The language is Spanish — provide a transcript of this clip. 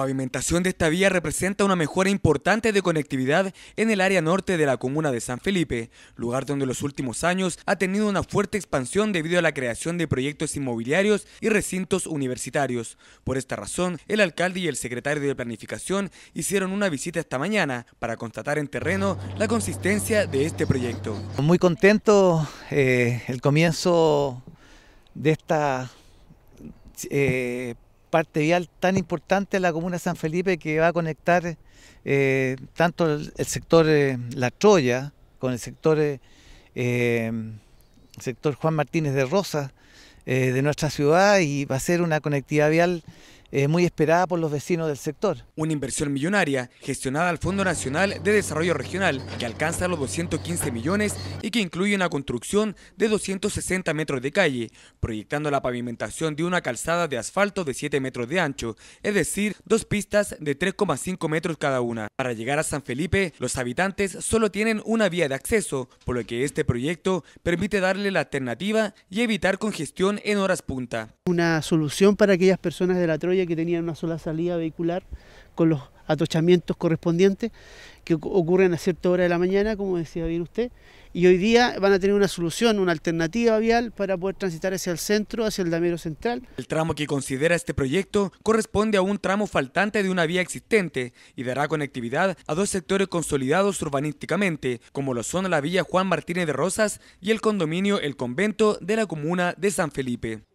La pavimentación de esta vía representa una mejora importante de conectividad en el área norte de la comuna de San Felipe, lugar donde en los últimos años ha tenido una fuerte expansión debido a la creación de proyectos inmobiliarios y recintos universitarios. Por esta razón, el alcalde y el secretario de Planificación hicieron una visita esta mañana para constatar en terreno la consistencia de este proyecto. Muy contento eh, el comienzo de esta... Eh, parte vial tan importante de la comuna San Felipe que va a conectar eh, tanto el, sector eh, La Troya con el sector, eh, em, sector Juan Martínez de Rosa de nuestra ciudad y va a ser una conectividad vial es eh, muy esperada por los vecinos del sector. Una inversión millonaria gestionada al Fondo Nacional de Desarrollo Regional que alcanza los 215 millones y que incluye una construcción de 260 metros de calle, proyectando la pavimentación de una calzada de asfalto de 7 metros de ancho, es decir, dos pistas de 3,5 metros cada una. Para llegar a San Felipe, los habitantes solo tienen una vía de acceso, por lo que este proyecto permite darle la alternativa y evitar congestión en horas punta. Una solución para aquellas personas de la Troya que tenían una sola salida vehicular con los atochamientos correspondientes que ocurren a cierta hora de la mañana, como decía bien usted, y hoy día van a tener una solución, una alternativa vial para poder transitar hacia el centro, hacia el Damero Central. El tramo que considera este proyecto corresponde a un tramo faltante de una vía existente y dará conectividad a dos sectores consolidados urbanísticamente, como lo son la villa Juan Martínez de Rosas y el condominio El Convento de la comuna de San Felipe.